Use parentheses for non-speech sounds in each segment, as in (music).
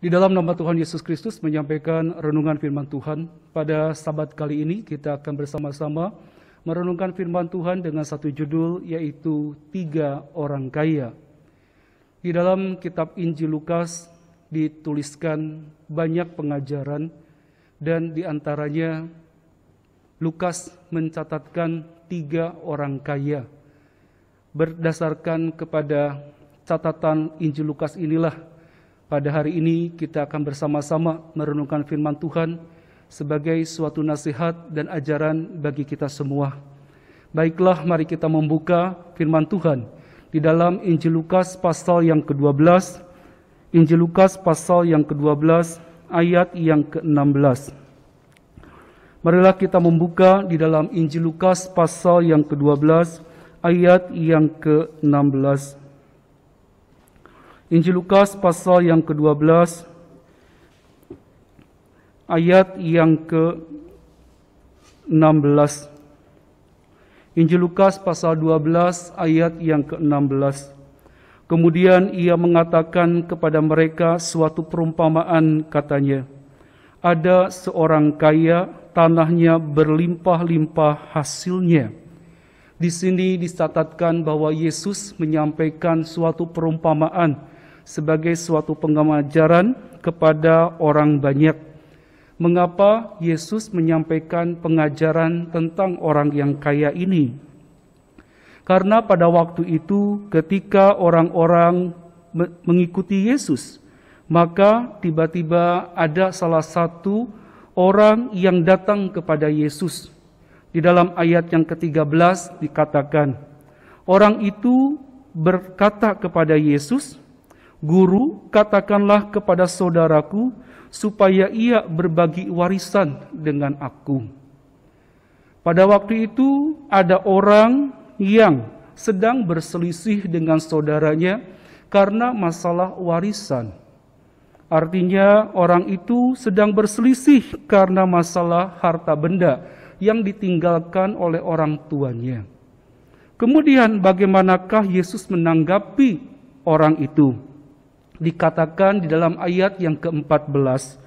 Di dalam nama Tuhan Yesus Kristus menyampaikan renungan firman Tuhan. Pada sabat kali ini kita akan bersama-sama merenungkan firman Tuhan dengan satu judul yaitu Tiga Orang Kaya. Di dalam kitab Injil Lukas dituliskan banyak pengajaran dan diantaranya Lukas mencatatkan tiga orang kaya. Berdasarkan kepada catatan Injil Lukas inilah pada hari ini kita akan bersama-sama merenungkan firman Tuhan sebagai suatu nasihat dan ajaran bagi kita semua. Baiklah, mari kita membuka firman Tuhan di dalam Injil Lukas pasal yang ke-12, Injil Lukas pasal yang ke-12 ayat yang ke-16. Marilah kita membuka di dalam Injil Lukas pasal yang ke-12 ayat yang ke-16. Injil Lukas pasal yang ke-12 ayat yang ke-16. Injil Lukas pasal 12 ayat yang ke-16. Kemudian ia mengatakan kepada mereka suatu perumpamaan katanya, ada seorang kaya tanahnya berlimpah-limpah hasilnya. Di sini dicatatkan bahwa Yesus menyampaikan suatu perumpamaan sebagai suatu pengajaran kepada orang banyak. Mengapa Yesus menyampaikan pengajaran tentang orang yang kaya ini? Karena pada waktu itu, ketika orang-orang mengikuti Yesus, maka tiba-tiba ada salah satu orang yang datang kepada Yesus. Di dalam ayat yang ke-13 dikatakan, orang itu berkata kepada Yesus, Guru, katakanlah kepada saudaraku supaya ia berbagi warisan dengan aku. Pada waktu itu ada orang yang sedang berselisih dengan saudaranya karena masalah warisan. Artinya orang itu sedang berselisih karena masalah harta benda yang ditinggalkan oleh orang tuanya. Kemudian bagaimanakah Yesus menanggapi orang itu? dikatakan di dalam ayat yang ke-14.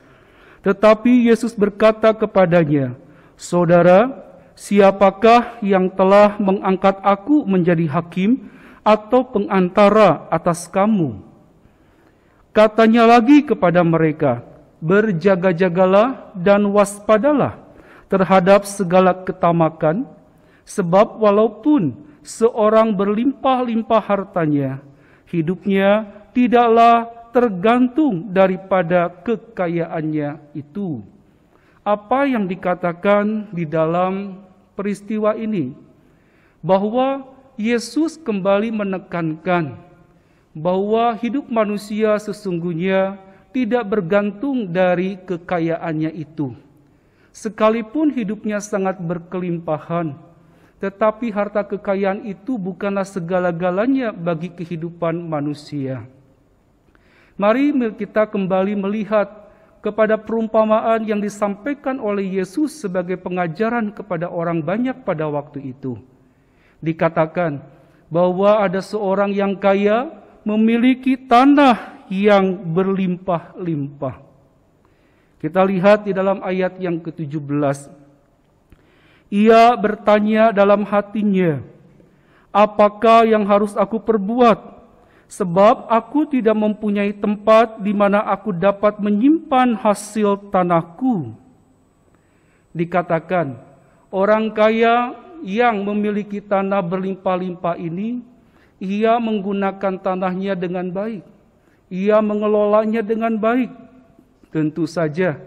Tetapi Yesus berkata kepadanya, Saudara, siapakah yang telah mengangkat aku menjadi hakim atau pengantara atas kamu? Katanya lagi kepada mereka, berjaga-jagalah dan waspadalah terhadap segala ketamakan, sebab walaupun seorang berlimpah-limpah hartanya, hidupnya tidaklah tergantung daripada kekayaannya itu. Apa yang dikatakan di dalam peristiwa ini bahwa Yesus kembali menekankan bahwa hidup manusia sesungguhnya tidak bergantung dari kekayaannya itu. Sekalipun hidupnya sangat berkelimpahan, tetapi harta kekayaan itu bukanlah segala-galanya bagi kehidupan manusia. Mari kita kembali melihat kepada perumpamaan yang disampaikan oleh Yesus sebagai pengajaran kepada orang banyak pada waktu itu. Dikatakan bahwa ada seorang yang kaya memiliki tanah yang berlimpah-limpah. Kita lihat di dalam ayat yang ke-17. Ia bertanya dalam hatinya, "Apakah yang harus aku perbuat sebab aku tidak mempunyai tempat di mana aku dapat menyimpan hasil tanahku. Dikatakan, orang kaya yang memiliki tanah berlimpah-limpah ini, ia menggunakan tanahnya dengan baik. Ia mengelolanya dengan baik. Tentu saja,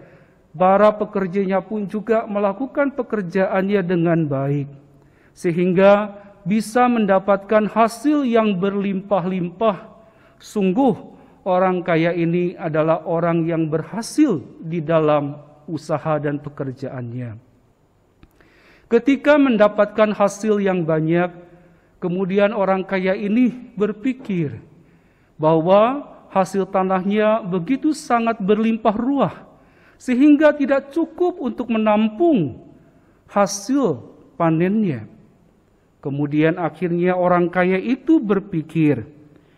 para pekerjanya pun juga melakukan pekerjaannya dengan baik. Sehingga bisa mendapatkan hasil yang berlimpah-limpah. Sungguh, orang kaya ini adalah orang yang berhasil di dalam usaha dan pekerjaannya. Ketika mendapatkan hasil yang banyak, kemudian orang kaya ini berpikir bahwa hasil tanahnya begitu sangat berlimpah ruah, sehingga tidak cukup untuk menampung hasil panennya. Kemudian akhirnya orang kaya itu berpikir.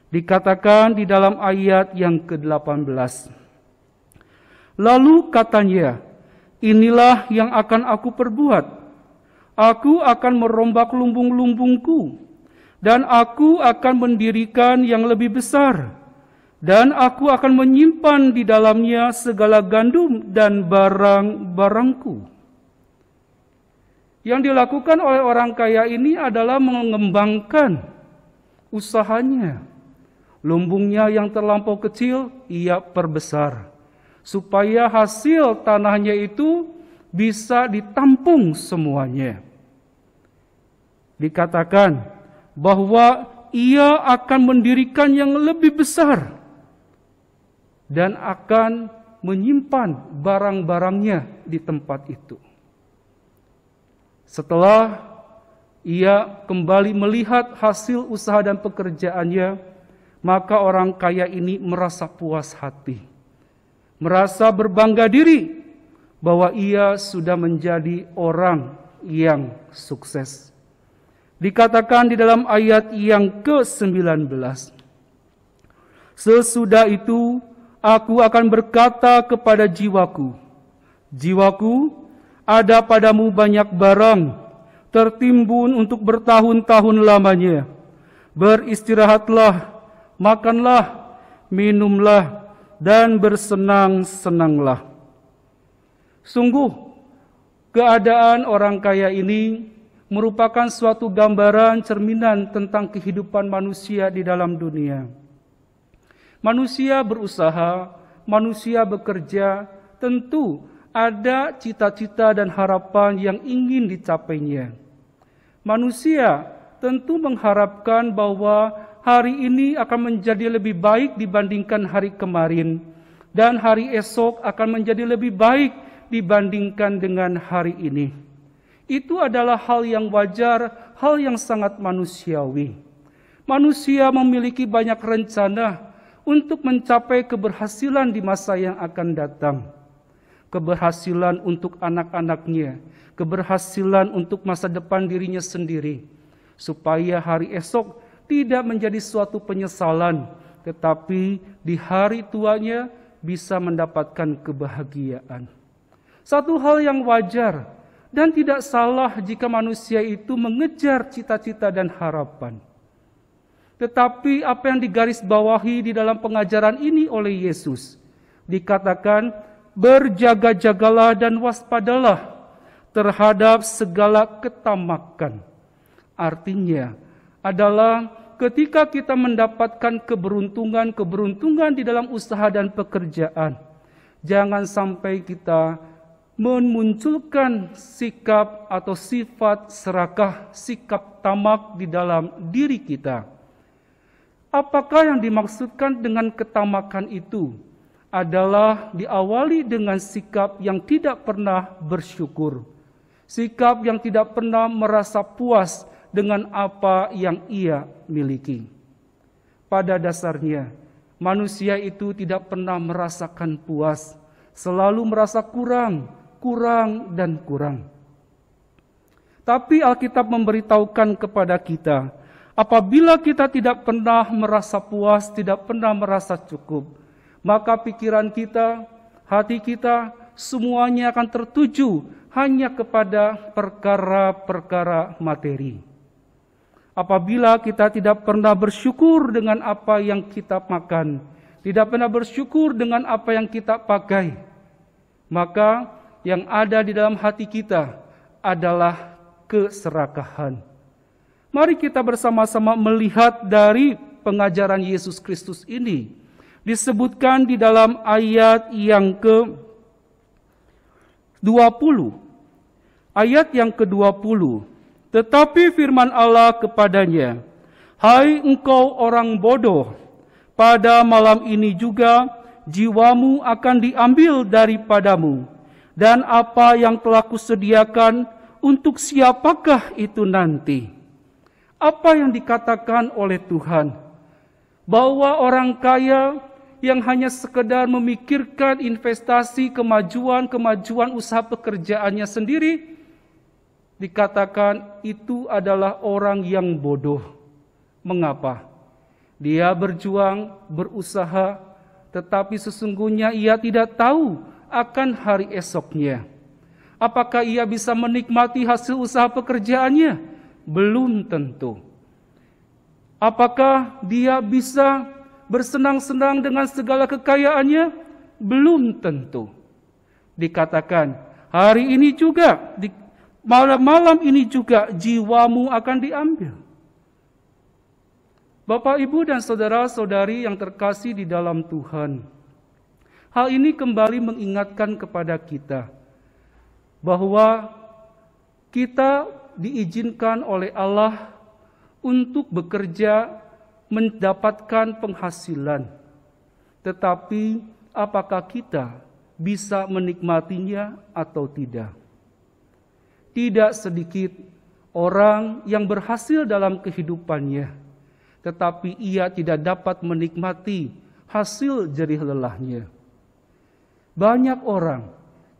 Dikatakan di dalam ayat yang ke-18. Lalu katanya, inilah yang akan aku perbuat. Aku akan merombak lumbung-lumbungku, dan aku akan mendirikan yang lebih besar, dan aku akan menyimpan di dalamnya segala gandum dan barang-barangku. Yang dilakukan oleh orang kaya ini adalah mengembangkan usahanya. Lumbungnya yang terlampau kecil, ia perbesar. Supaya hasil tanahnya itu bisa ditampung semuanya. Dikatakan bahwa ia akan mendirikan yang lebih besar dan akan menyimpan barang-barangnya di tempat itu. Setelah ia kembali melihat hasil usaha dan pekerjaannya, maka orang kaya ini merasa puas hati, merasa berbangga diri bahwa ia sudah menjadi orang yang sukses. Dikatakan di dalam ayat yang ke-19. Sesudah itu aku akan berkata kepada jiwaku, Jiwaku, ada padamu banyak barang, tertimbun untuk bertahun-tahun lamanya. Beristirahatlah, makanlah, minumlah, dan bersenang-senanglah. Sungguh, keadaan orang kaya ini merupakan suatu gambaran cerminan tentang kehidupan manusia di dalam dunia. Manusia berusaha, manusia bekerja, tentu ada cita-cita dan harapan yang ingin dicapainya. Manusia tentu mengharapkan bahwa hari ini akan menjadi lebih baik dibandingkan hari kemarin, dan hari esok akan menjadi lebih baik dibandingkan dengan hari ini. Itu adalah hal yang wajar, hal yang sangat manusiawi. Manusia memiliki banyak rencana untuk mencapai keberhasilan di masa yang akan datang keberhasilan untuk anak-anaknya, keberhasilan untuk masa depan dirinya sendiri, supaya hari esok tidak menjadi suatu penyesalan, tetapi di hari tuanya bisa mendapatkan kebahagiaan. Satu hal yang wajar dan tidak salah jika manusia itu mengejar cita-cita dan harapan. Tetapi apa yang digarisbawahi di dalam pengajaran ini oleh Yesus dikatakan berjaga-jagalah dan waspadalah terhadap segala ketamakan. Artinya adalah ketika kita mendapatkan keberuntungan-keberuntungan di dalam usaha dan pekerjaan, jangan sampai kita memunculkan sikap atau sifat serakah, sikap tamak di dalam diri kita. Apakah yang dimaksudkan dengan ketamakan itu? adalah diawali dengan sikap yang tidak pernah bersyukur, sikap yang tidak pernah merasa puas dengan apa yang ia miliki. Pada dasarnya, manusia itu tidak pernah merasakan puas, selalu merasa kurang, kurang, dan kurang. Tapi Alkitab memberitahukan kepada kita, apabila kita tidak pernah merasa puas, tidak pernah merasa cukup, maka pikiran kita, hati kita, semuanya akan tertuju hanya kepada perkara-perkara materi. Apabila kita tidak pernah bersyukur dengan apa yang kita makan, tidak pernah bersyukur dengan apa yang kita pakai, maka yang ada di dalam hati kita adalah keserakahan. Mari kita bersama-sama melihat dari pengajaran Yesus Kristus ini disebutkan di dalam ayat yang ke 20. Ayat yang ke-20. Tetapi firman Allah kepadanya, "Hai engkau orang bodoh, pada malam ini juga jiwamu akan diambil daripadamu, dan apa yang telah kusediakan untuk siapakah itu nanti?" Apa yang dikatakan oleh Tuhan bahwa orang kaya yang hanya sekedar memikirkan investasi kemajuan-kemajuan usaha pekerjaannya sendiri, dikatakan itu adalah orang yang bodoh. Mengapa? Dia berjuang, berusaha, tetapi sesungguhnya ia tidak tahu akan hari esoknya. Apakah ia bisa menikmati hasil usaha pekerjaannya? Belum tentu. Apakah dia bisa bersenang-senang dengan segala kekayaannya? Belum tentu. Dikatakan, hari ini juga, di, malam-malam ini juga jiwamu akan diambil. Bapak, Ibu, dan saudara-saudari yang terkasih di dalam Tuhan, hal ini kembali mengingatkan kepada kita bahwa kita diizinkan oleh Allah untuk bekerja mendapatkan penghasilan, tetapi apakah kita bisa menikmatinya atau tidak? Tidak sedikit orang yang berhasil dalam kehidupannya, tetapi ia tidak dapat menikmati hasil jerih lelahnya. Banyak orang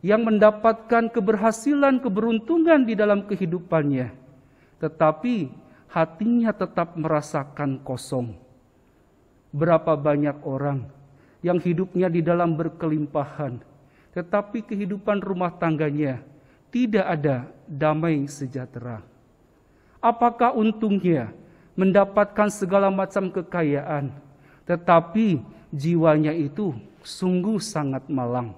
yang mendapatkan keberhasilan, keberuntungan di dalam kehidupannya, tetapi hatinya tetap merasakan kosong. Berapa banyak orang yang hidupnya di dalam berkelimpahan, tetapi kehidupan rumah tangganya tidak ada damai sejahtera. Apakah untungnya mendapatkan segala macam kekayaan, tetapi jiwanya itu sungguh sangat malang.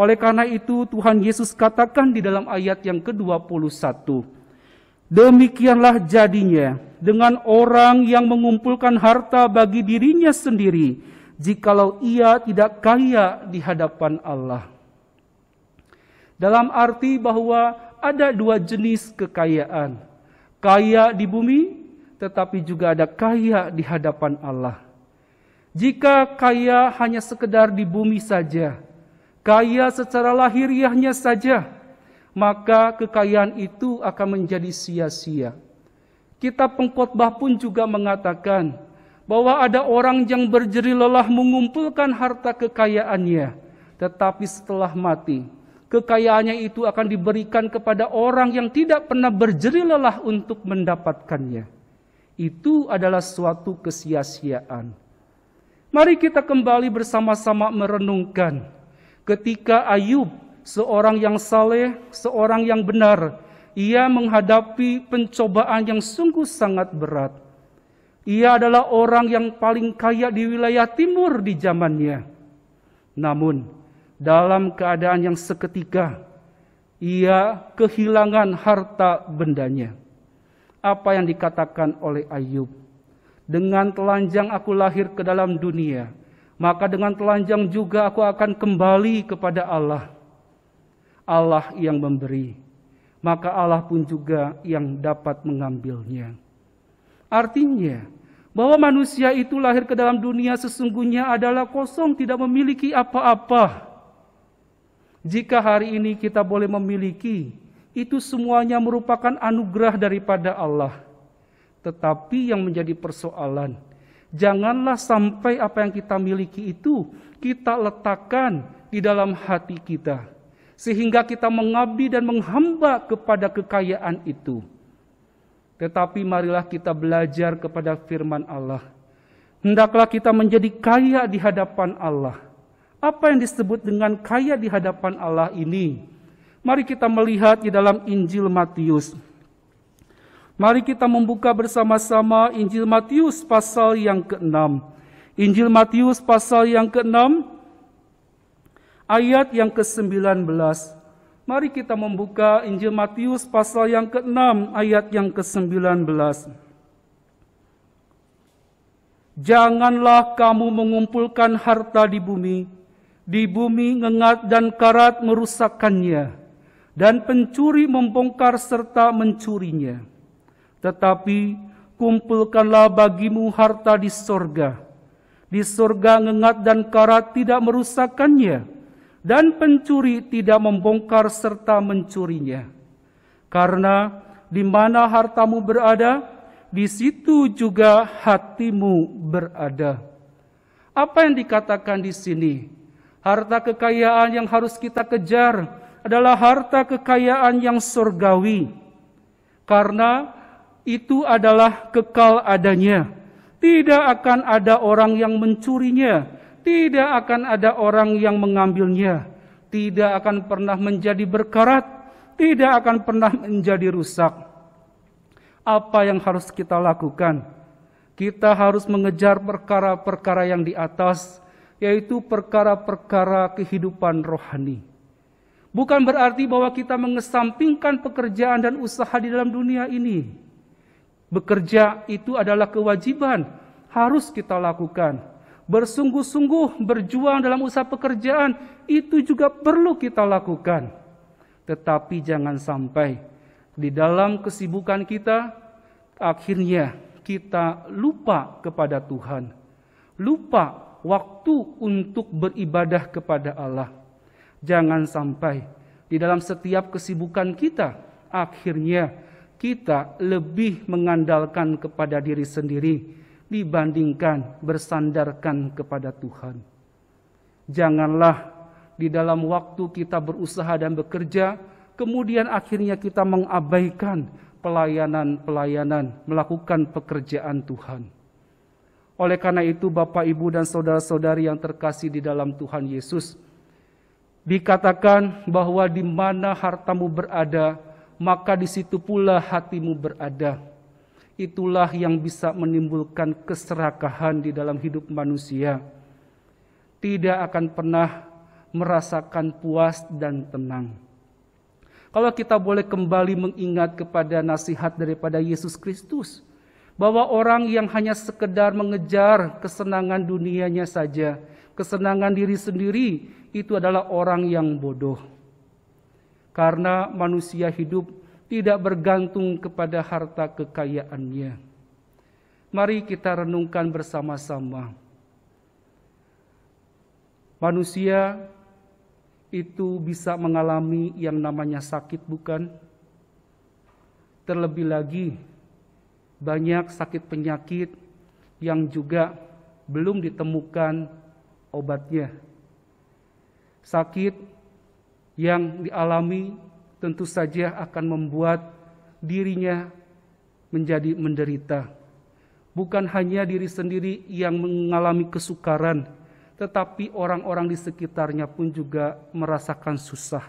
Oleh karena itu Tuhan Yesus katakan di dalam ayat yang ke-21, Demikianlah jadinya dengan orang yang mengumpulkan harta bagi dirinya sendiri, jikalau ia tidak kaya di hadapan Allah. Dalam arti bahwa ada dua jenis kekayaan: kaya di bumi, tetapi juga ada kaya di hadapan Allah. Jika kaya hanya sekedar di bumi saja, kaya secara lahiriahnya saja maka kekayaan itu akan menjadi sia-sia. Kitab pengkhotbah pun juga mengatakan bahwa ada orang yang berjeri lelah mengumpulkan harta kekayaannya, tetapi setelah mati, kekayaannya itu akan diberikan kepada orang yang tidak pernah berjeri lelah untuk mendapatkannya. Itu adalah suatu kesia-siaan. Mari kita kembali bersama-sama merenungkan ketika Ayub seorang yang saleh, seorang yang benar. Ia menghadapi pencobaan yang sungguh sangat berat. Ia adalah orang yang paling kaya di wilayah timur di zamannya. Namun, dalam keadaan yang seketika, ia kehilangan harta bendanya. Apa yang dikatakan oleh Ayub? Dengan telanjang aku lahir ke dalam dunia, maka dengan telanjang juga aku akan kembali kepada Allah. Allah yang memberi, maka Allah pun juga yang dapat mengambilnya. Artinya, bahwa manusia itu lahir ke dalam dunia sesungguhnya adalah kosong, tidak memiliki apa-apa. Jika hari ini kita boleh memiliki, itu semuanya merupakan anugerah daripada Allah. Tetapi yang menjadi persoalan, janganlah sampai apa yang kita miliki itu kita letakkan di dalam hati kita sehingga kita mengabdi dan menghamba kepada kekayaan itu. Tetapi marilah kita belajar kepada firman Allah. Hendaklah kita menjadi kaya di hadapan Allah. Apa yang disebut dengan kaya di hadapan Allah ini? Mari kita melihat di dalam Injil Matius. Mari kita membuka bersama-sama Injil Matius pasal yang ke-6. Injil Matius pasal yang ke-6 ayat yang ke-19. Mari kita membuka Injil Matius pasal yang ke-6 ayat yang ke-19. Janganlah kamu mengumpulkan harta di bumi, di bumi ngengat dan karat merusakkannya, dan pencuri membongkar serta mencurinya. Tetapi kumpulkanlah bagimu harta di sorga, di sorga ngengat dan karat tidak merusakkannya, dan pencuri tidak membongkar serta mencurinya. Karena di mana hartamu berada, di situ juga hatimu berada. Apa yang dikatakan di sini? Harta kekayaan yang harus kita kejar adalah harta kekayaan yang surgawi. Karena itu adalah kekal adanya. Tidak akan ada orang yang mencurinya, tidak akan ada orang yang mengambilnya, tidak akan pernah menjadi berkarat, tidak akan pernah menjadi rusak. Apa yang harus kita lakukan? Kita harus mengejar perkara-perkara yang di atas, yaitu perkara-perkara kehidupan rohani. Bukan berarti bahwa kita mengesampingkan pekerjaan dan usaha di dalam dunia ini. Bekerja itu adalah kewajiban, harus kita lakukan bersungguh-sungguh berjuang dalam usaha pekerjaan, itu juga perlu kita lakukan. Tetapi jangan sampai di dalam kesibukan kita, akhirnya kita lupa kepada Tuhan, lupa waktu untuk beribadah kepada Allah. Jangan sampai di dalam setiap kesibukan kita, akhirnya kita lebih mengandalkan kepada diri sendiri dibandingkan bersandarkan kepada Tuhan. Janganlah di dalam waktu kita berusaha dan bekerja, kemudian akhirnya kita mengabaikan pelayanan-pelayanan, melakukan pekerjaan Tuhan. Oleh karena itu, Bapak, Ibu, dan saudara-saudari yang terkasih di dalam Tuhan Yesus, dikatakan bahwa di mana hartamu berada, maka di situ pula hatimu berada itulah yang bisa menimbulkan keserakahan di dalam hidup manusia. Tidak akan pernah merasakan puas dan tenang. Kalau kita boleh kembali mengingat kepada nasihat daripada Yesus Kristus, bahwa orang yang hanya sekedar mengejar kesenangan dunianya saja, kesenangan diri sendiri, itu adalah orang yang bodoh. Karena manusia hidup tidak bergantung kepada harta kekayaannya. Mari kita renungkan bersama-sama. Manusia itu bisa mengalami yang namanya sakit, bukan? Terlebih lagi, banyak sakit penyakit yang juga belum ditemukan obatnya. Sakit yang dialami tentu saja akan membuat dirinya menjadi menderita. Bukan hanya diri sendiri yang mengalami kesukaran, tetapi orang-orang di sekitarnya pun juga merasakan susah,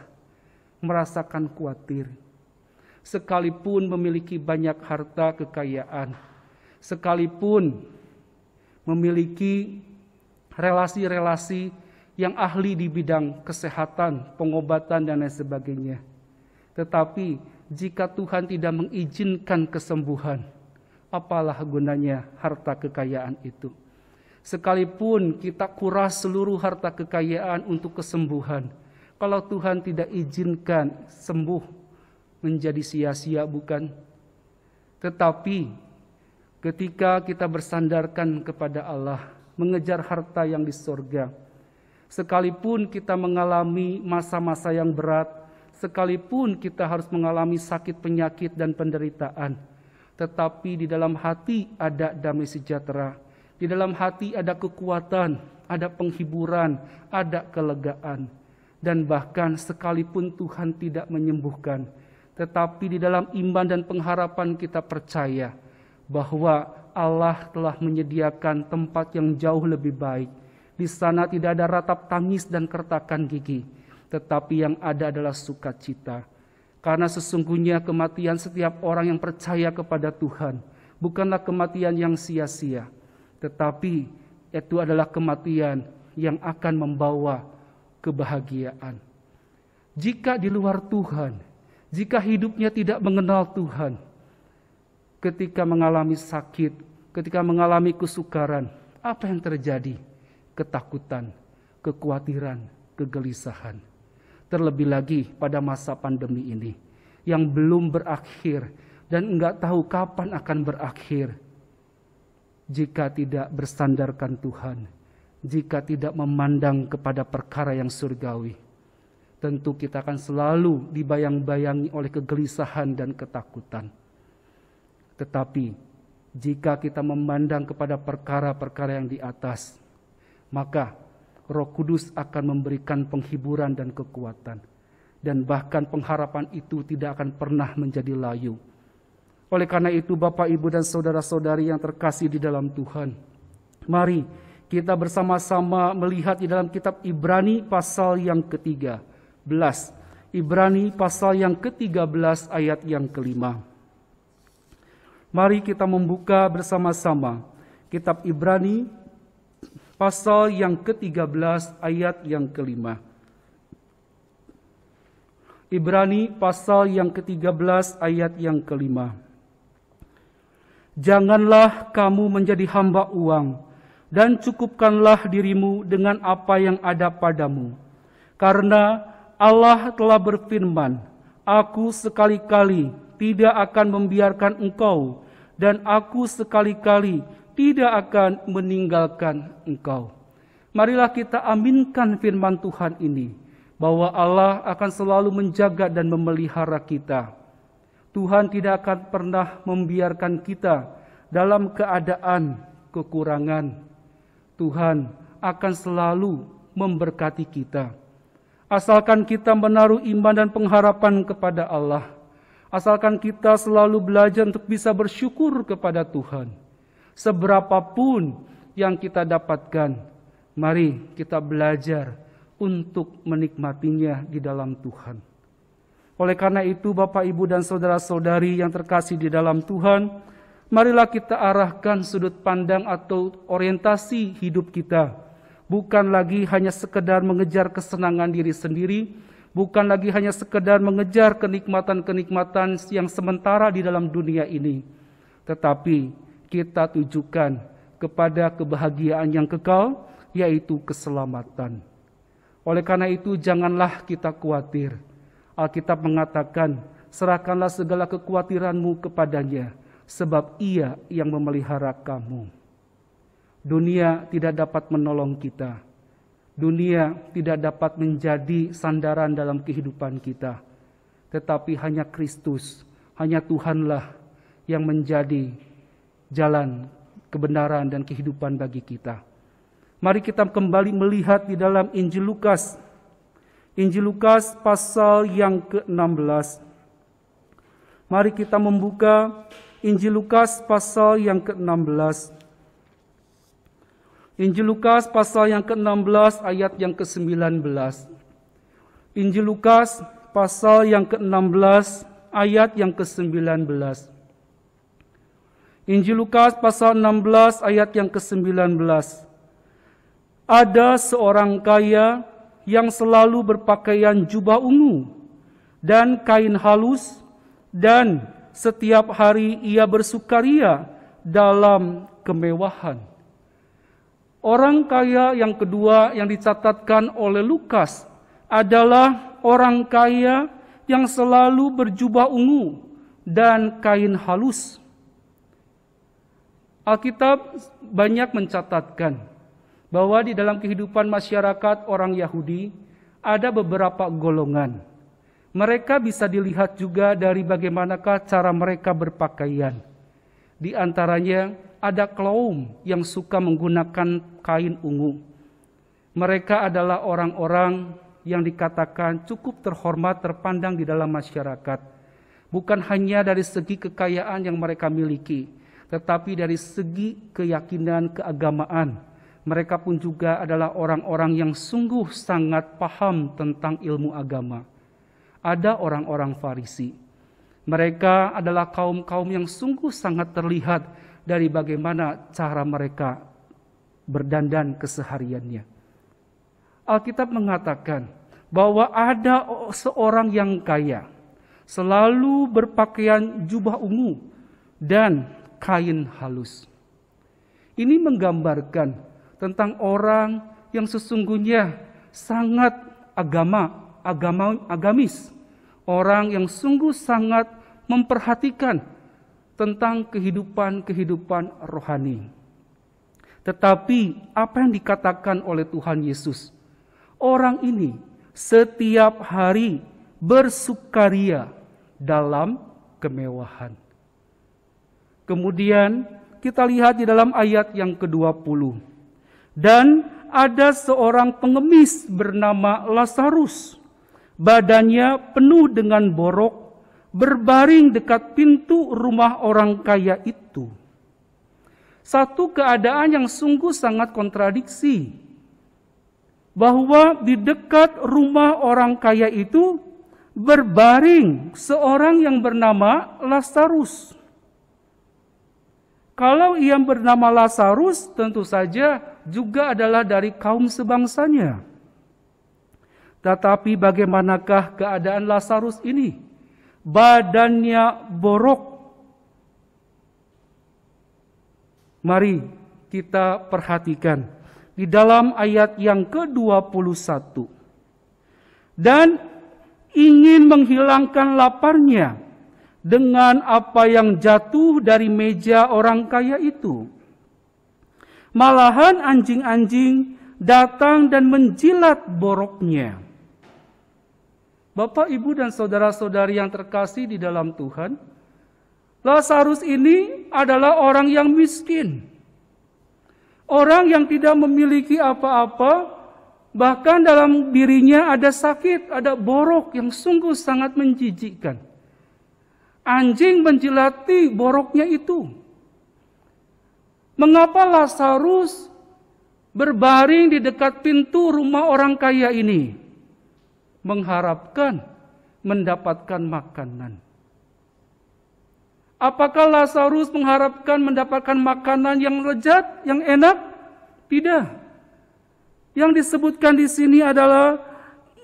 merasakan khawatir. Sekalipun memiliki banyak harta kekayaan, sekalipun memiliki relasi-relasi yang ahli di bidang kesehatan, pengobatan, dan lain sebagainya. Tetapi jika Tuhan tidak mengizinkan kesembuhan, apalah gunanya harta kekayaan itu? Sekalipun kita kuras seluruh harta kekayaan untuk kesembuhan, kalau Tuhan tidak izinkan sembuh menjadi sia-sia bukan? Tetapi ketika kita bersandarkan kepada Allah, mengejar harta yang di sorga, sekalipun kita mengalami masa-masa yang berat, sekalipun kita harus mengalami sakit, penyakit, dan penderitaan. Tetapi di dalam hati ada damai sejahtera, di dalam hati ada kekuatan, ada penghiburan, ada kelegaan, dan bahkan sekalipun Tuhan tidak menyembuhkan, tetapi di dalam iman dan pengharapan kita percaya bahwa Allah telah menyediakan tempat yang jauh lebih baik. Di sana tidak ada ratap tangis dan kertakan gigi tetapi yang ada adalah sukacita. Karena sesungguhnya kematian setiap orang yang percaya kepada Tuhan bukanlah kematian yang sia-sia, tetapi itu adalah kematian yang akan membawa kebahagiaan. Jika di luar Tuhan, jika hidupnya tidak mengenal Tuhan, ketika mengalami sakit, ketika mengalami kesukaran, apa yang terjadi? Ketakutan, kekhawatiran, kegelisahan terlebih lagi pada masa pandemi ini yang belum berakhir dan enggak tahu kapan akan berakhir jika tidak bersandarkan Tuhan, jika tidak memandang kepada perkara yang surgawi. Tentu kita akan selalu dibayang-bayangi oleh kegelisahan dan ketakutan. Tetapi jika kita memandang kepada perkara-perkara yang di atas, maka Roh Kudus akan memberikan penghiburan dan kekuatan, dan bahkan pengharapan itu tidak akan pernah menjadi layu. Oleh karena itu, Bapak, Ibu, dan saudara-saudari yang terkasih di dalam Tuhan, mari kita bersama-sama melihat di dalam Kitab Ibrani pasal yang ketiga belas. Ibrani pasal yang ketiga belas ayat yang kelima. Mari kita membuka bersama-sama Kitab Ibrani pasal yang ke-13 ayat yang kelima. Ibrani pasal yang ke-13 ayat yang kelima. Janganlah kamu menjadi hamba uang, dan cukupkanlah dirimu dengan apa yang ada padamu. Karena Allah telah berfirman, Aku sekali-kali tidak akan membiarkan engkau, dan aku sekali-kali tidak akan meninggalkan engkau. Marilah kita aminkan firman Tuhan ini, bahwa Allah akan selalu menjaga dan memelihara kita. Tuhan tidak akan pernah membiarkan kita dalam keadaan kekurangan. Tuhan akan selalu memberkati kita. Asalkan kita menaruh iman dan pengharapan kepada Allah. Asalkan kita selalu belajar untuk bisa bersyukur kepada Tuhan Seberapapun yang kita dapatkan, mari kita belajar untuk menikmatinya di dalam Tuhan. Oleh karena itu, Bapak, Ibu, dan saudara-saudari yang terkasih di dalam Tuhan, marilah kita arahkan sudut pandang atau orientasi hidup kita. Bukan lagi hanya sekedar mengejar kesenangan diri sendiri, bukan lagi hanya sekedar mengejar kenikmatan-kenikmatan yang sementara di dalam dunia ini. Tetapi kita tujukan kepada kebahagiaan yang kekal, yaitu keselamatan. Oleh karena itu, janganlah kita khawatir. Alkitab mengatakan, serahkanlah segala kekhawatiranmu kepadanya, sebab ia yang memelihara kamu. Dunia tidak dapat menolong kita. Dunia tidak dapat menjadi sandaran dalam kehidupan kita. Tetapi hanya Kristus, hanya Tuhanlah yang menjadi jalan kebenaran dan kehidupan bagi kita. Mari kita kembali melihat di dalam Injil Lukas. Injil Lukas pasal yang ke-16. Mari kita membuka Injil Lukas pasal yang ke-16. Injil Lukas pasal yang ke-16 ayat yang ke-19. Injil Lukas pasal yang ke-16 ayat yang ke-19. Injil Lukas pasal 16 ayat yang ke-19. Ada seorang kaya yang selalu berpakaian jubah ungu dan kain halus dan setiap hari ia bersukaria dalam kemewahan. Orang kaya yang kedua yang dicatatkan oleh Lukas adalah orang kaya yang selalu berjubah ungu dan kain halus. Alkitab banyak mencatatkan bahwa di dalam kehidupan masyarakat orang Yahudi ada beberapa golongan. Mereka bisa dilihat juga dari bagaimanakah cara mereka berpakaian. Di antaranya ada kaum yang suka menggunakan kain ungu. Mereka adalah orang-orang yang dikatakan cukup terhormat terpandang di dalam masyarakat. Bukan hanya dari segi kekayaan yang mereka miliki, tetapi dari segi keyakinan keagamaan. Mereka pun juga adalah orang-orang yang sungguh sangat paham tentang ilmu agama. Ada orang-orang Farisi. Mereka adalah kaum-kaum yang sungguh sangat terlihat dari bagaimana cara mereka berdandan kesehariannya. Alkitab mengatakan bahwa ada seorang yang kaya, selalu berpakaian jubah ungu dan kain halus. Ini menggambarkan tentang orang yang sesungguhnya sangat agama, agama agamis, orang yang sungguh sangat memperhatikan tentang kehidupan-kehidupan rohani. Tetapi apa yang dikatakan oleh Tuhan Yesus? Orang ini setiap hari bersukaria dalam kemewahan. Kemudian kita lihat di dalam ayat yang ke-20. Dan ada seorang pengemis bernama Lazarus. Badannya penuh dengan borok, berbaring dekat pintu rumah orang kaya itu. Satu keadaan yang sungguh sangat kontradiksi. Bahwa di dekat rumah orang kaya itu berbaring seorang yang bernama Lazarus. Kalau ia bernama Lazarus, tentu saja juga adalah dari kaum sebangsanya. Tetapi bagaimanakah keadaan Lazarus ini? Badannya borok. Mari kita perhatikan di dalam ayat yang ke-21. Dan ingin menghilangkan laparnya, dengan apa yang jatuh dari meja orang kaya itu. Malahan anjing-anjing datang dan menjilat boroknya. Bapak, Ibu, dan saudara-saudari yang terkasih di dalam Tuhan, Lazarus ini adalah orang yang miskin. Orang yang tidak memiliki apa-apa, bahkan dalam dirinya ada sakit, ada borok yang sungguh sangat menjijikkan. Anjing menjilati boroknya itu. Mengapa Lazarus berbaring di dekat pintu rumah orang kaya ini? Mengharapkan mendapatkan makanan. Apakah Lazarus mengharapkan mendapatkan makanan yang lezat, yang enak? Tidak. Yang disebutkan di sini adalah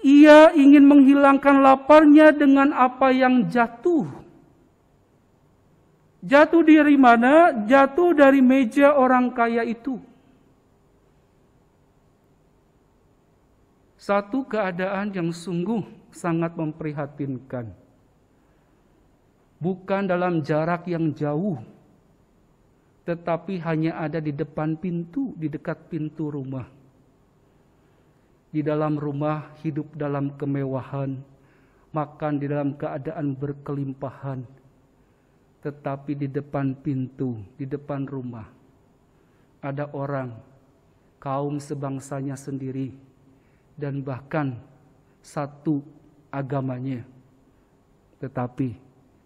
ia ingin menghilangkan laparnya dengan apa yang jatuh. Jatuh dari mana? Jatuh dari meja orang kaya itu. Satu keadaan yang sungguh sangat memprihatinkan. Bukan dalam jarak yang jauh, tetapi hanya ada di depan pintu, di dekat pintu rumah. Di dalam rumah hidup dalam kemewahan, makan di dalam keadaan berkelimpahan tetapi di depan pintu, di depan rumah, ada orang, kaum sebangsanya sendiri, dan bahkan satu agamanya, tetapi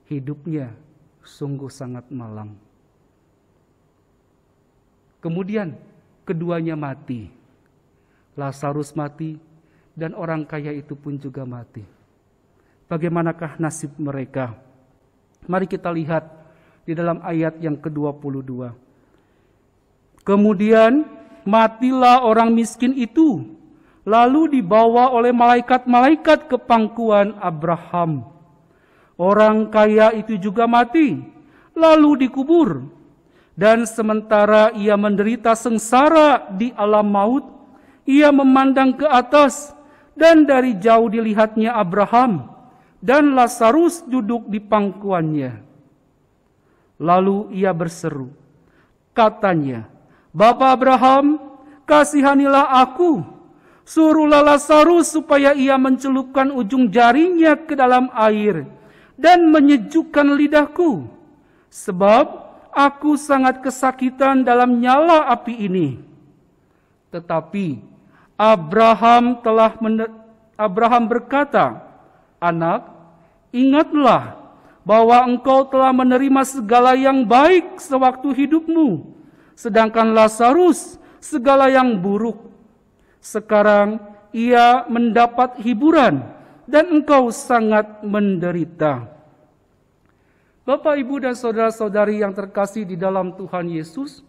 hidupnya sungguh sangat malang. Kemudian keduanya mati. Lazarus mati dan orang kaya itu pun juga mati. Bagaimanakah nasib mereka? Mari kita lihat di dalam ayat yang ke-22. Kemudian matilah orang miskin itu, lalu dibawa oleh malaikat-malaikat ke pangkuan Abraham. Orang kaya itu juga mati, lalu dikubur. Dan sementara ia menderita sengsara di alam maut, ia memandang ke atas, dan dari jauh dilihatnya Abraham, dan Lazarus duduk di pangkuannya. Lalu ia berseru, katanya, Bapak Abraham, kasihanilah aku, suruhlah Lazarus supaya ia mencelupkan ujung jarinya ke dalam air dan menyejukkan lidahku, sebab aku sangat kesakitan dalam nyala api ini. Tetapi Abraham telah Abraham berkata, Anak, ingatlah bahwa engkau telah menerima segala yang baik sewaktu hidupmu, sedangkan Lazarus segala yang buruk. Sekarang ia mendapat hiburan dan engkau sangat menderita. Bapak, Ibu, dan saudara-saudari yang terkasih di dalam Tuhan Yesus,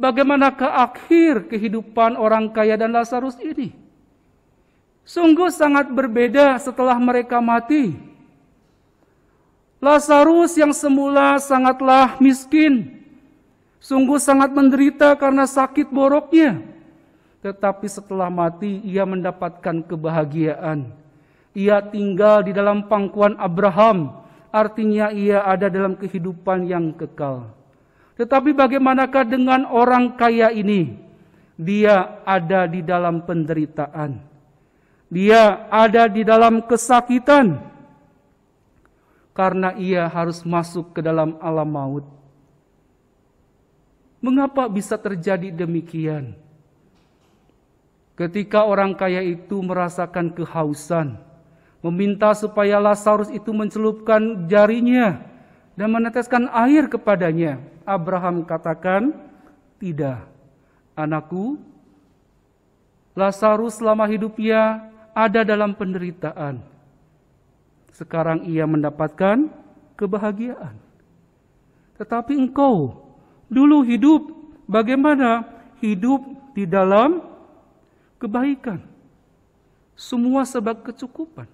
bagaimanakah akhir kehidupan orang kaya dan Lazarus ini? Sungguh sangat berbeda setelah mereka mati. Lazarus yang semula sangatlah miskin, sungguh sangat menderita karena sakit boroknya. Tetapi setelah mati ia mendapatkan kebahagiaan. Ia tinggal di dalam pangkuan Abraham, artinya ia ada dalam kehidupan yang kekal. Tetapi bagaimanakah dengan orang kaya ini? Dia ada di dalam penderitaan. Dia ada di dalam kesakitan karena ia harus masuk ke dalam alam maut. Mengapa bisa terjadi demikian? Ketika orang kaya itu merasakan kehausan, meminta supaya Lazarus itu mencelupkan jarinya dan meneteskan air kepadanya, Abraham katakan, "Tidak, anakku, Lazarus selama hidupnya ada dalam penderitaan. Sekarang ia mendapatkan kebahagiaan. Tetapi engkau dulu hidup bagaimana? Hidup di dalam kebaikan. Semua sebab kecukupan.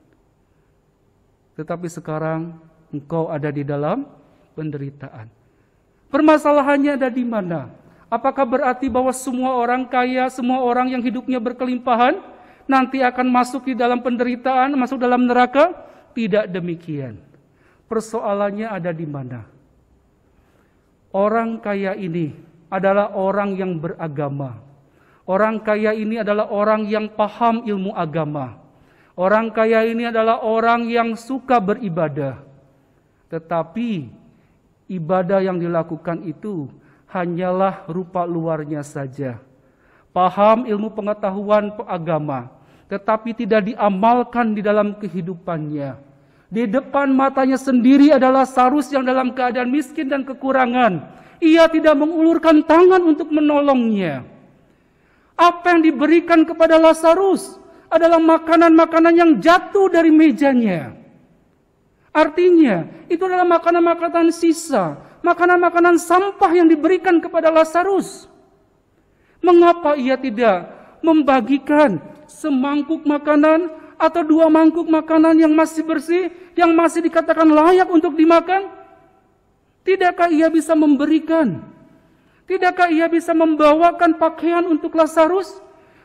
Tetapi sekarang engkau ada di dalam penderitaan. Permasalahannya ada di mana? Apakah berarti bahwa semua orang kaya, semua orang yang hidupnya berkelimpahan, nanti akan masuk di dalam penderitaan, masuk dalam neraka. Tidak demikian. Persoalannya ada di mana? Orang kaya ini adalah orang yang beragama. Orang kaya ini adalah orang yang paham ilmu agama. Orang kaya ini adalah orang yang suka beribadah. Tetapi ibadah yang dilakukan itu hanyalah rupa luarnya saja. Paham ilmu pengetahuan agama, tetapi tidak diamalkan di dalam kehidupannya. Di depan matanya sendiri adalah Sarus yang dalam keadaan miskin dan kekurangan. Ia tidak mengulurkan tangan untuk menolongnya. Apa yang diberikan kepada Lazarus adalah makanan-makanan yang jatuh dari mejanya. Artinya, itu adalah makanan-makanan sisa, makanan-makanan sampah yang diberikan kepada Lazarus. Mengapa ia tidak membagikan semangkuk makanan atau dua mangkuk makanan yang masih bersih, yang masih dikatakan layak untuk dimakan? Tidakkah ia bisa memberikan? Tidakkah ia bisa membawakan pakaian untuk Lazarus?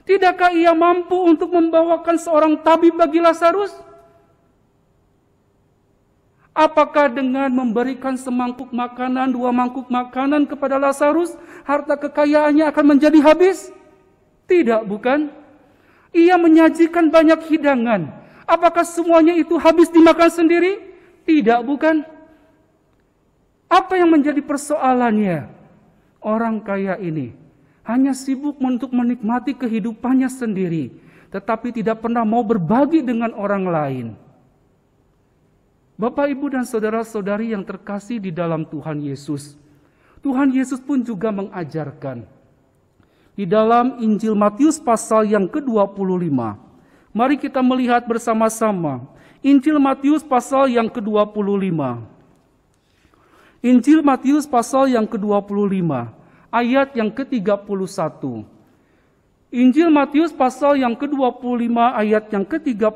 Tidakkah ia mampu untuk membawakan seorang tabib bagi Lazarus? Apakah dengan memberikan semangkuk makanan, dua mangkuk makanan kepada Lazarus, harta kekayaannya akan menjadi habis? Tidak, bukan? Ia menyajikan banyak hidangan. Apakah semuanya itu habis dimakan sendiri? Tidak, bukan? Apa yang menjadi persoalannya? Orang kaya ini hanya sibuk untuk menikmati kehidupannya sendiri, tetapi tidak pernah mau berbagi dengan orang lain. Bapak, ibu, dan saudara-saudari yang terkasih di dalam Tuhan Yesus, Tuhan Yesus pun juga mengajarkan di dalam Injil Matius pasal yang ke-25. Mari kita melihat bersama-sama Injil Matius pasal yang ke-25. Injil Matius pasal yang ke-25 ayat yang ke-31. Injil Matius pasal yang ke-25 ayat yang ke-31.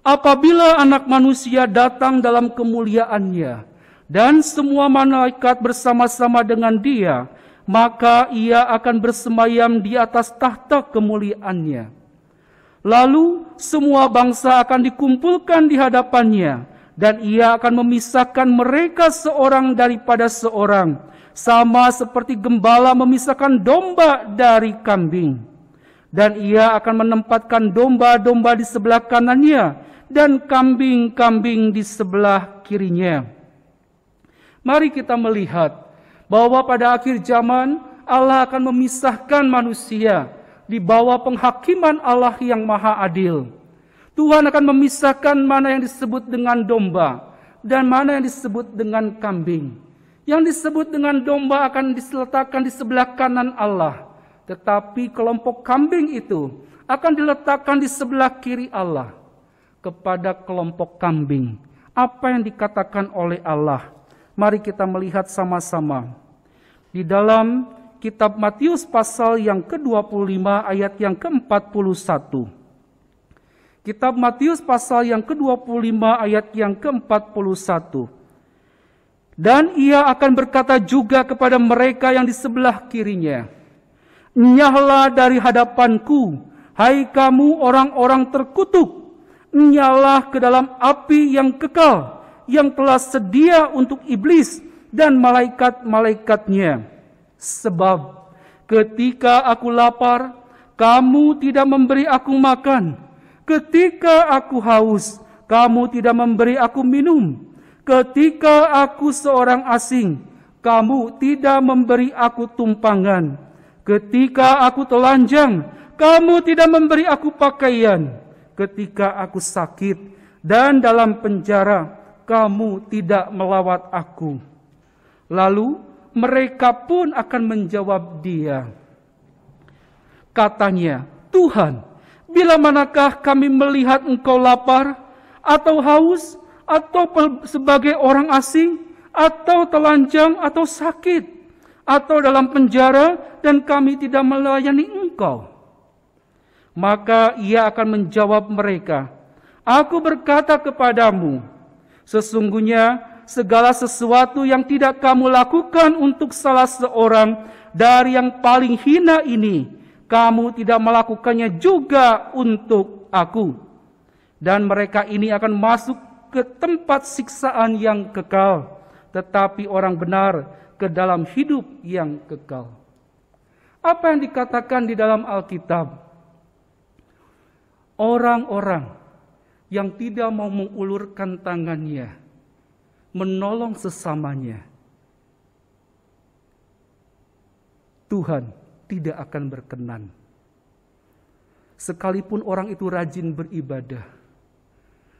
Apabila anak manusia datang dalam kemuliaannya dan semua malaikat bersama-sama dengan dia, maka ia akan bersemayam di atas tahta kemuliaannya. Lalu semua bangsa akan dikumpulkan di hadapannya, dan ia akan memisahkan mereka seorang daripada seorang, sama seperti gembala memisahkan domba dari kambing. Dan ia akan menempatkan domba-domba di sebelah kanannya, dan kambing-kambing di sebelah kirinya. Mari kita melihat bahwa pada akhir zaman Allah akan memisahkan manusia di bawah penghakiman Allah yang maha adil. Tuhan akan memisahkan mana yang disebut dengan domba dan mana yang disebut dengan kambing. Yang disebut dengan domba akan diletakkan di sebelah kanan Allah, tetapi kelompok kambing itu akan diletakkan di sebelah kiri Allah. Kepada kelompok kambing, apa yang dikatakan oleh Allah? Mari kita melihat sama-sama di dalam kitab Matius pasal yang ke-25 ayat yang ke-41. Kitab Matius pasal yang ke-25 ayat yang ke-41. Dan ia akan berkata juga kepada mereka yang di sebelah kirinya, Nyahlah dari hadapanku, hai kamu orang-orang terkutuk, nyahlah ke dalam api yang kekal, yang telah sedia untuk iblis, dan malaikat-malaikatnya. Sebab ketika aku lapar, kamu tidak memberi aku makan. Ketika aku haus, kamu tidak memberi aku minum. Ketika aku seorang asing, kamu tidak memberi aku tumpangan. Ketika aku telanjang, kamu tidak memberi aku pakaian. Ketika aku sakit dan dalam penjara, kamu tidak melawat aku.' Lalu mereka pun akan menjawab dia. Katanya, Tuhan, bila manakah kami melihat engkau lapar, atau haus, atau sebagai orang asing, atau telanjang, atau sakit, atau dalam penjara, dan kami tidak melayani engkau? Maka ia akan menjawab mereka, Aku berkata kepadamu, sesungguhnya segala sesuatu yang tidak kamu lakukan untuk salah seorang dari yang paling hina ini, kamu tidak melakukannya juga untuk aku. Dan mereka ini akan masuk ke tempat siksaan yang kekal, tetapi orang benar ke dalam hidup yang kekal. Apa yang dikatakan di dalam Alkitab? Orang-orang yang tidak mau mengulurkan tangannya menolong sesamanya, Tuhan tidak akan berkenan. Sekalipun orang itu rajin beribadah,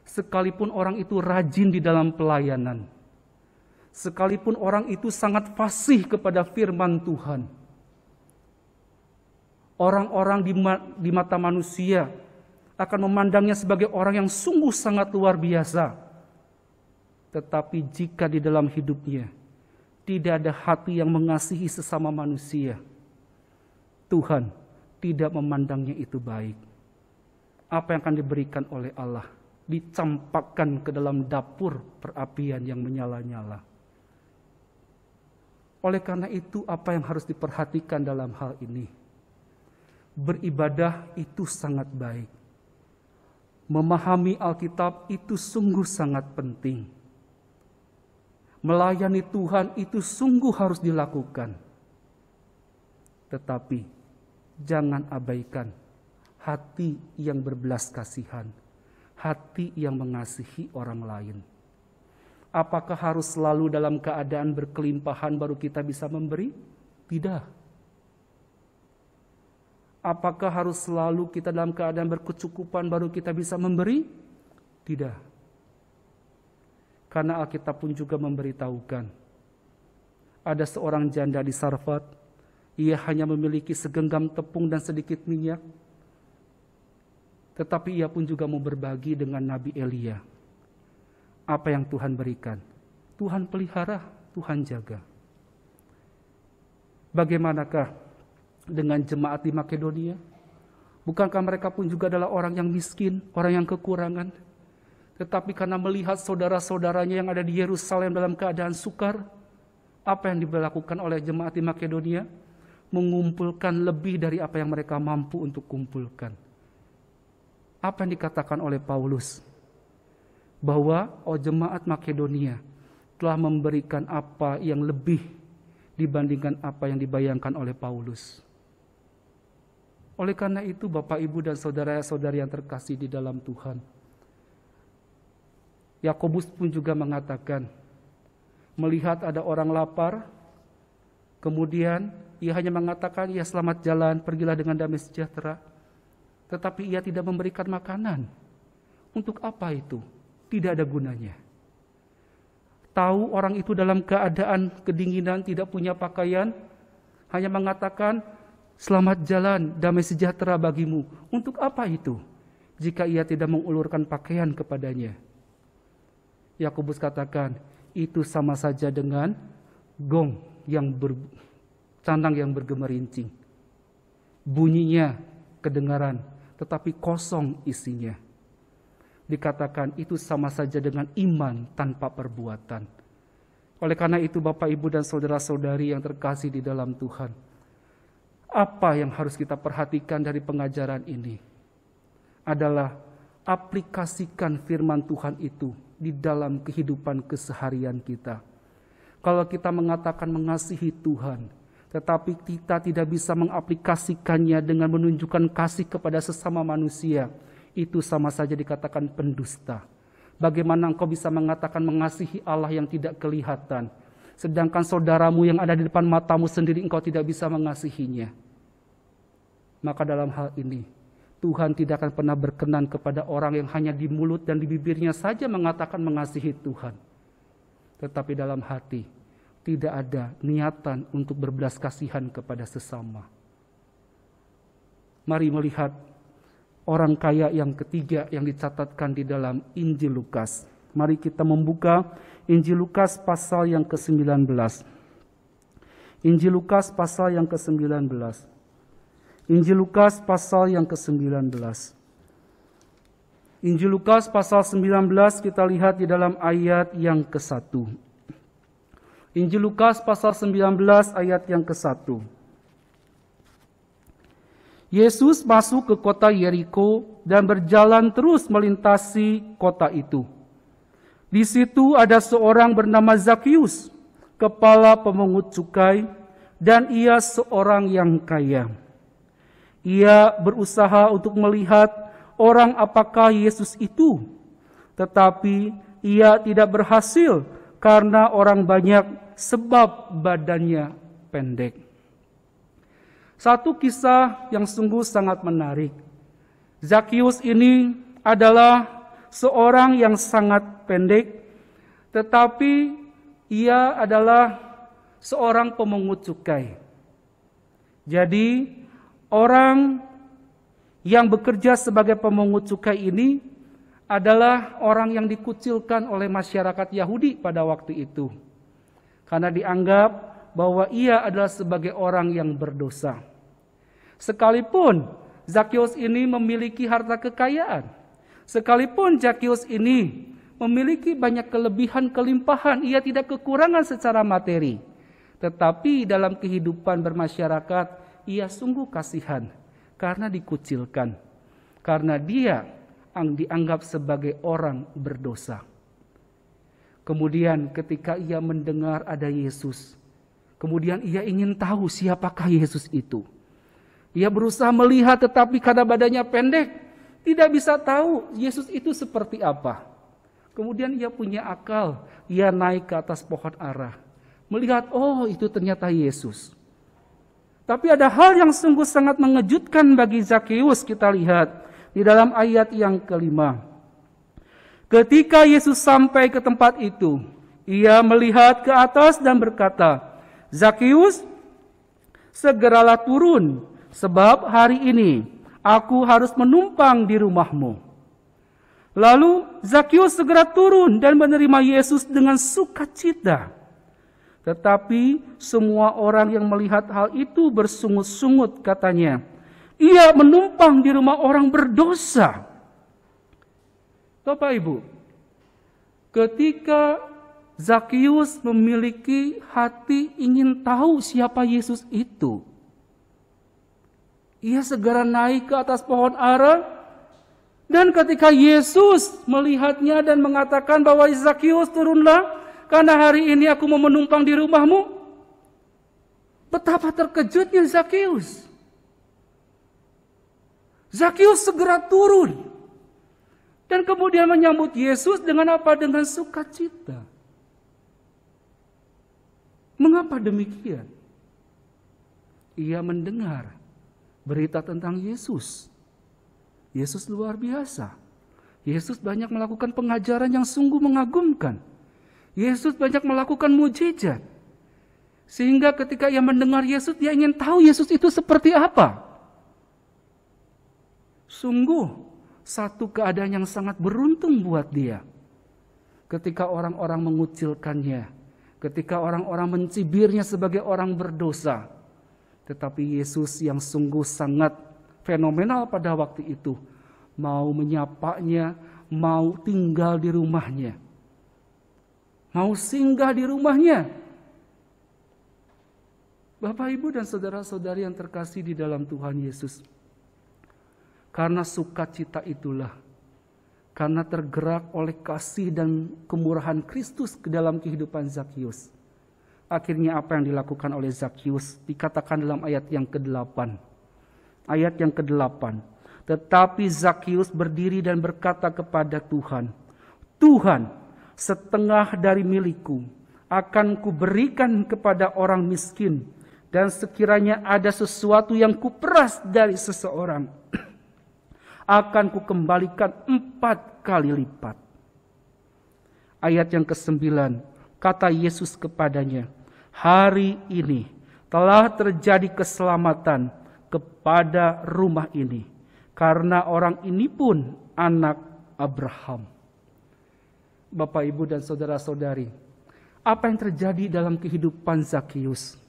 sekalipun orang itu rajin di dalam pelayanan, sekalipun orang itu sangat fasih kepada firman Tuhan, orang-orang di, ma di mata manusia akan memandangnya sebagai orang yang sungguh sangat luar biasa tetapi jika di dalam hidupnya tidak ada hati yang mengasihi sesama manusia, Tuhan tidak memandangnya itu baik. Apa yang akan diberikan oleh Allah dicampakkan ke dalam dapur perapian yang menyala-nyala. Oleh karena itu, apa yang harus diperhatikan dalam hal ini? Beribadah itu sangat baik. Memahami Alkitab itu sungguh sangat penting melayani Tuhan itu sungguh harus dilakukan. Tetapi jangan abaikan hati yang berbelas kasihan, hati yang mengasihi orang lain. Apakah harus selalu dalam keadaan berkelimpahan baru kita bisa memberi? Tidak. Apakah harus selalu kita dalam keadaan berkecukupan baru kita bisa memberi? Tidak karena Alkitab pun juga memberitahukan, ada seorang janda di Sarfat, ia hanya memiliki segenggam tepung dan sedikit minyak, tetapi ia pun juga mau berbagi dengan Nabi Elia. Apa yang Tuhan berikan? Tuhan pelihara, Tuhan jaga. Bagaimanakah dengan jemaat di Makedonia? Bukankah mereka pun juga adalah orang yang miskin, orang yang kekurangan? Tetapi karena melihat saudara-saudaranya yang ada di Yerusalem dalam keadaan sukar, apa yang dilakukan oleh jemaat di Makedonia? Mengumpulkan lebih dari apa yang mereka mampu untuk kumpulkan. Apa yang dikatakan oleh Paulus? Bahwa oh jemaat Makedonia telah memberikan apa yang lebih dibandingkan apa yang dibayangkan oleh Paulus. Oleh karena itu Bapak Ibu dan saudara-saudari yang terkasih di dalam Tuhan, Yakobus pun juga mengatakan, melihat ada orang lapar, kemudian ia hanya mengatakan, "Ya, selamat jalan, pergilah dengan damai sejahtera." Tetapi ia tidak memberikan makanan. Untuk apa itu? Tidak ada gunanya. Tahu orang itu dalam keadaan kedinginan, tidak punya pakaian, hanya mengatakan, "Selamat jalan, damai sejahtera bagimu." Untuk apa itu? Jika ia tidak mengulurkan pakaian kepadanya. Yakobus katakan, itu sama saja dengan gong yang ber, canang yang bergemerincing. Bunyinya kedengaran, tetapi kosong isinya. Dikatakan itu sama saja dengan iman tanpa perbuatan. Oleh karena itu Bapak Ibu dan saudara-saudari yang terkasih di dalam Tuhan, apa yang harus kita perhatikan dari pengajaran ini adalah aplikasikan firman Tuhan itu di dalam kehidupan keseharian kita. Kalau kita mengatakan mengasihi Tuhan, tetapi kita tidak bisa mengaplikasikannya dengan menunjukkan kasih kepada sesama manusia, itu sama saja dikatakan pendusta. Bagaimana engkau bisa mengatakan mengasihi Allah yang tidak kelihatan, sedangkan saudaramu yang ada di depan matamu sendiri engkau tidak bisa mengasihinya? Maka dalam hal ini, Tuhan tidak akan pernah berkenan kepada orang yang hanya di mulut dan di bibirnya saja mengatakan mengasihi Tuhan. Tetapi dalam hati tidak ada niatan untuk berbelas kasihan kepada sesama. Mari melihat orang kaya yang ketiga yang dicatatkan di dalam Injil Lukas. Mari kita membuka Injil Lukas pasal yang ke-19. Injil Lukas pasal yang ke-19. Injil Lukas pasal yang ke-19. Injil Lukas pasal 19 kita lihat di dalam ayat yang ke-1. Injil Lukas pasal 19 ayat yang ke-1. Yesus masuk ke kota Yeriko dan berjalan terus melintasi kota itu. Di situ ada seorang bernama Zakius, kepala pemungut cukai, dan ia seorang yang kaya ia berusaha untuk melihat orang apakah Yesus itu, tetapi ia tidak berhasil karena orang banyak sebab badannya pendek. Satu kisah yang sungguh sangat menarik. Zakius ini adalah seorang yang sangat pendek, tetapi ia adalah seorang pemungut cukai. Jadi, orang yang bekerja sebagai pemungut cukai ini adalah orang yang dikucilkan oleh masyarakat Yahudi pada waktu itu. Karena dianggap bahwa ia adalah sebagai orang yang berdosa. Sekalipun Zakius ini memiliki harta kekayaan, sekalipun Zakius ini memiliki banyak kelebihan kelimpahan, ia tidak kekurangan secara materi. Tetapi dalam kehidupan bermasyarakat, ia sungguh kasihan karena dikucilkan, karena dia yang dianggap sebagai orang berdosa. Kemudian ketika ia mendengar ada Yesus, kemudian ia ingin tahu siapakah Yesus itu. Ia berusaha melihat tetapi karena badannya pendek, tidak bisa tahu Yesus itu seperti apa. Kemudian ia punya akal, ia naik ke atas pohon arah. Melihat, oh itu ternyata Yesus. Tapi ada hal yang sungguh sangat mengejutkan bagi Zakheus kita lihat di dalam ayat yang kelima. Ketika Yesus sampai ke tempat itu, ia melihat ke atas dan berkata, Zakheus, segeralah turun, sebab hari ini aku harus menumpang di rumahmu. Lalu Zakius segera turun dan menerima Yesus dengan sukacita. Tetapi semua orang yang melihat hal itu bersungut-sungut katanya. Ia menumpang di rumah orang berdosa. Bapak Ibu, ketika Zakius memiliki hati ingin tahu siapa Yesus itu, ia segera naik ke atas pohon ara dan ketika Yesus melihatnya dan mengatakan bahwa Zakius turunlah, karena hari ini aku mau menumpang di rumahmu. Betapa terkejutnya Zakius. Zakius segera turun. Dan kemudian menyambut Yesus dengan apa? Dengan sukacita. Mengapa demikian? Ia mendengar berita tentang Yesus. Yesus luar biasa. Yesus banyak melakukan pengajaran yang sungguh mengagumkan. Yesus banyak melakukan mujizat. Sehingga ketika ia mendengar Yesus, dia ingin tahu Yesus itu seperti apa. Sungguh, satu keadaan yang sangat beruntung buat dia. Ketika orang-orang mengucilkannya, ketika orang-orang mencibirnya sebagai orang berdosa. Tetapi Yesus yang sungguh sangat fenomenal pada waktu itu, mau menyapanya, mau tinggal di rumahnya mau singgah di rumahnya. Bapak, Ibu, dan saudara-saudari yang terkasih di dalam Tuhan Yesus. Karena sukacita itulah, karena tergerak oleh kasih dan kemurahan Kristus ke dalam kehidupan Zakius. Akhirnya apa yang dilakukan oleh Zakius dikatakan dalam ayat yang ke-8. Ayat yang ke-8. Tetapi Zakius berdiri dan berkata kepada Tuhan, Tuhan, setengah dari milikku akan kuberikan kepada orang miskin dan sekiranya ada sesuatu yang kuperas dari seseorang (clears throat) akan kukembalikan empat kali lipat. Ayat yang kesembilan, kata Yesus kepadanya, hari ini telah terjadi keselamatan kepada rumah ini, karena orang ini pun anak Abraham. Bapak, Ibu, dan saudara-saudari, apa yang terjadi dalam kehidupan Zakius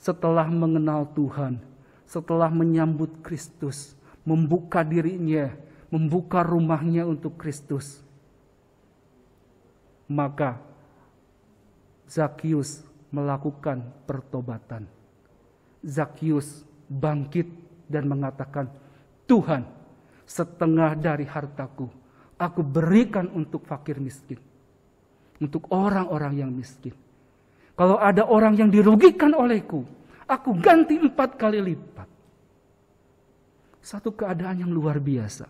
setelah mengenal Tuhan, setelah menyambut Kristus, membuka dirinya, membuka rumahnya untuk Kristus, maka Zakius melakukan pertobatan. Zakius bangkit dan mengatakan, "Tuhan, setengah dari hartaku." aku berikan untuk fakir miskin. Untuk orang-orang yang miskin. Kalau ada orang yang dirugikan olehku, aku ganti empat kali lipat. Satu keadaan yang luar biasa.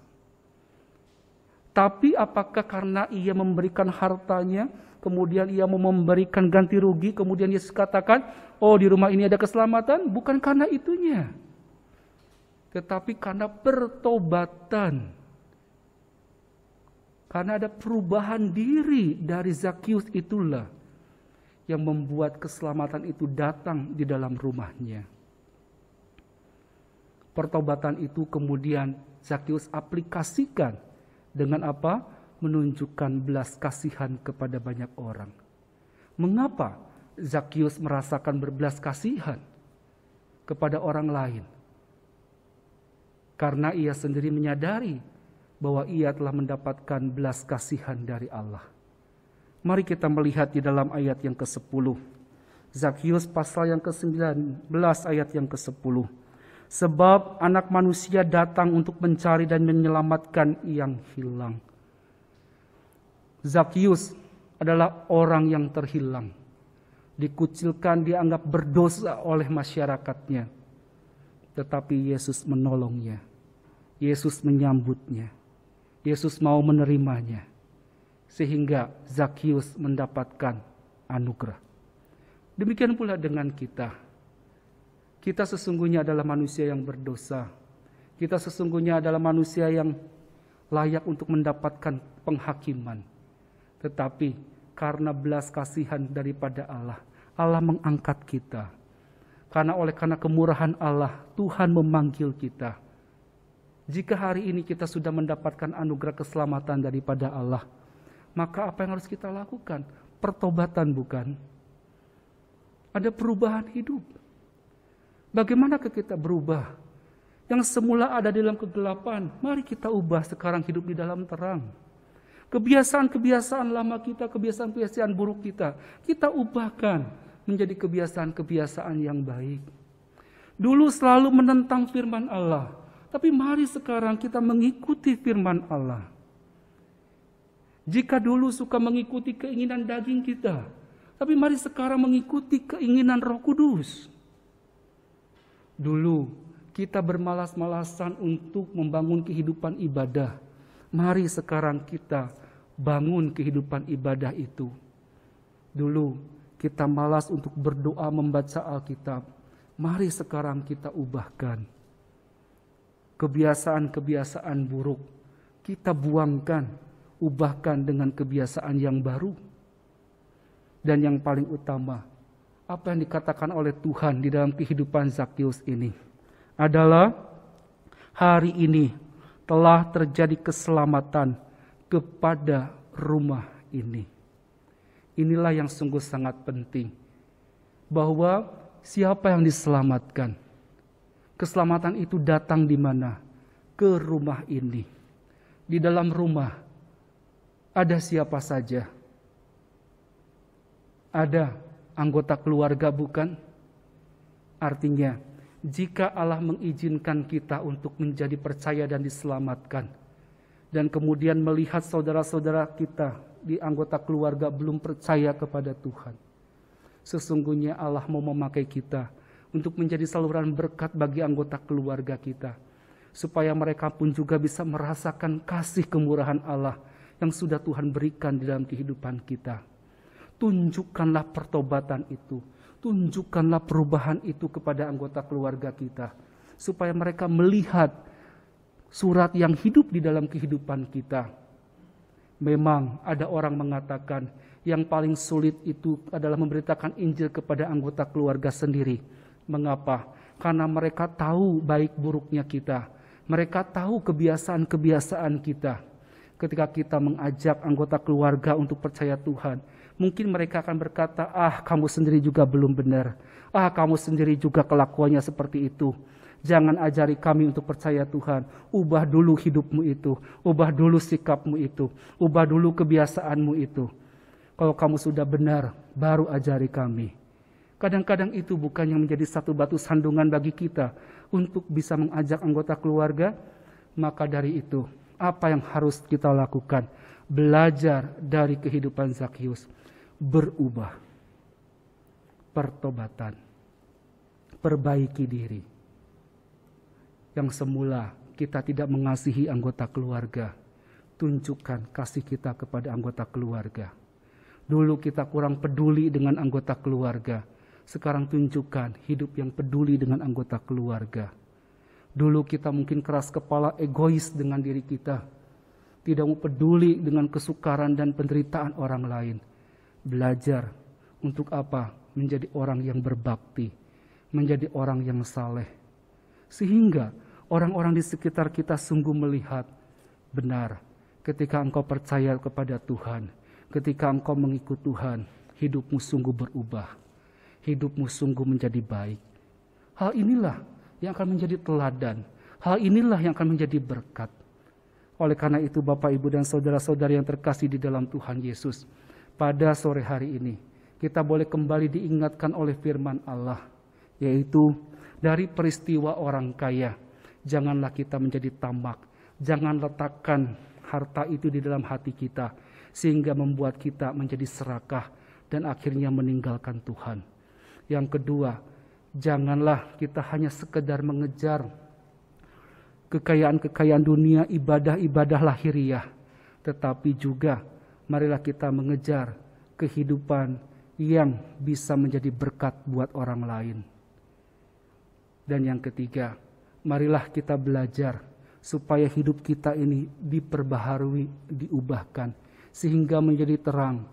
Tapi apakah karena ia memberikan hartanya, kemudian ia mau memberikan ganti rugi, kemudian ia katakan, oh di rumah ini ada keselamatan, bukan karena itunya. Tetapi karena pertobatan karena ada perubahan diri dari Zakius itulah yang membuat keselamatan itu datang di dalam rumahnya. Pertobatan itu kemudian Zakius aplikasikan dengan apa? Menunjukkan belas kasihan kepada banyak orang. Mengapa Zakius merasakan berbelas kasihan kepada orang lain? Karena ia sendiri menyadari bahwa ia telah mendapatkan belas kasihan dari Allah. Mari kita melihat di dalam ayat yang ke-10. Zakius pasal yang ke-19 ayat yang ke-10. Sebab anak manusia datang untuk mencari dan menyelamatkan yang hilang. Zakius adalah orang yang terhilang. Dikucilkan, dianggap berdosa oleh masyarakatnya. Tetapi Yesus menolongnya. Yesus menyambutnya. Yesus mau menerimanya, sehingga Zakius mendapatkan anugerah. Demikian pula dengan kita. Kita sesungguhnya adalah manusia yang berdosa. Kita sesungguhnya adalah manusia yang layak untuk mendapatkan penghakiman. Tetapi karena belas kasihan daripada Allah, Allah mengangkat kita. Karena oleh karena kemurahan Allah, Tuhan memanggil kita jika hari ini kita sudah mendapatkan anugerah keselamatan daripada Allah, maka apa yang harus kita lakukan? Pertobatan bukan? Ada perubahan hidup. Bagaimana kita berubah? Yang semula ada di dalam kegelapan, mari kita ubah sekarang hidup di dalam terang. Kebiasaan-kebiasaan lama kita, kebiasaan-kebiasaan buruk kita, kita ubahkan menjadi kebiasaan-kebiasaan yang baik. Dulu selalu menentang firman Allah, tapi mari sekarang kita mengikuti firman Allah. Jika dulu suka mengikuti keinginan daging kita, tapi mari sekarang mengikuti keinginan Roh Kudus. Dulu kita bermalas-malasan untuk membangun kehidupan ibadah. Mari sekarang kita bangun kehidupan ibadah itu. Dulu kita malas untuk berdoa membaca Alkitab. Mari sekarang kita ubahkan kebiasaan-kebiasaan buruk. Kita buangkan, ubahkan dengan kebiasaan yang baru. Dan yang paling utama, apa yang dikatakan oleh Tuhan di dalam kehidupan Zakius ini adalah hari ini telah terjadi keselamatan kepada rumah ini. Inilah yang sungguh sangat penting. Bahwa siapa yang diselamatkan? Keselamatan itu datang di mana? Ke rumah ini. Di dalam rumah ada siapa saja? Ada anggota keluarga bukan? Artinya, jika Allah mengizinkan kita untuk menjadi percaya dan diselamatkan, dan kemudian melihat saudara-saudara kita di anggota keluarga belum percaya kepada Tuhan, sesungguhnya Allah mau memakai kita untuk menjadi saluran berkat bagi anggota keluarga kita, supaya mereka pun juga bisa merasakan kasih kemurahan Allah yang sudah Tuhan berikan di dalam kehidupan kita. Tunjukkanlah pertobatan itu, tunjukkanlah perubahan itu kepada anggota keluarga kita, supaya mereka melihat surat yang hidup di dalam kehidupan kita. Memang ada orang mengatakan yang paling sulit itu adalah memberitakan Injil kepada anggota keluarga sendiri. Mengapa? Karena mereka tahu baik buruknya kita. Mereka tahu kebiasaan-kebiasaan kita. Ketika kita mengajak anggota keluarga untuk percaya Tuhan, mungkin mereka akan berkata, "Ah, kamu sendiri juga belum benar. Ah, kamu sendiri juga kelakuannya seperti itu." Jangan ajari kami untuk percaya Tuhan. Ubah dulu hidupmu itu, ubah dulu sikapmu itu, ubah dulu kebiasaanmu itu. Kalau kamu sudah benar, baru ajari kami. Kadang-kadang itu bukan yang menjadi satu batu sandungan bagi kita untuk bisa mengajak anggota keluarga. Maka dari itu, apa yang harus kita lakukan? Belajar dari kehidupan Zakius, berubah, pertobatan, perbaiki diri. Yang semula kita tidak mengasihi anggota keluarga, tunjukkan kasih kita kepada anggota keluarga. Dulu kita kurang peduli dengan anggota keluarga, sekarang tunjukkan hidup yang peduli dengan anggota keluarga. Dulu kita mungkin keras kepala egois dengan diri kita. Tidak mau peduli dengan kesukaran dan penderitaan orang lain. Belajar untuk apa? Menjadi orang yang berbakti. Menjadi orang yang saleh. Sehingga orang-orang di sekitar kita sungguh melihat. Benar, ketika engkau percaya kepada Tuhan, ketika engkau mengikut Tuhan, hidupmu sungguh berubah hidupmu sungguh menjadi baik. Hal inilah yang akan menjadi teladan. Hal inilah yang akan menjadi berkat. Oleh karena itu Bapak Ibu dan saudara saudara yang terkasih di dalam Tuhan Yesus, pada sore hari ini kita boleh kembali diingatkan oleh firman Allah, yaitu dari peristiwa orang kaya. Janganlah kita menjadi tamak, jangan letakkan harta itu di dalam hati kita, sehingga membuat kita menjadi serakah dan akhirnya meninggalkan Tuhan. Yang kedua, janganlah kita hanya sekedar mengejar kekayaan-kekayaan dunia, ibadah-ibadah lahiriah, tetapi juga marilah kita mengejar kehidupan yang bisa menjadi berkat buat orang lain. Dan yang ketiga, marilah kita belajar supaya hidup kita ini diperbaharui, diubahkan, sehingga menjadi terang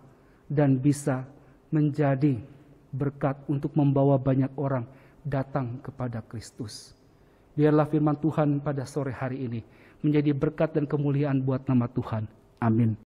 dan bisa menjadi berkat untuk membawa banyak orang datang kepada Kristus. Biarlah firman Tuhan pada sore hari ini menjadi berkat dan kemuliaan buat nama Tuhan. Amin.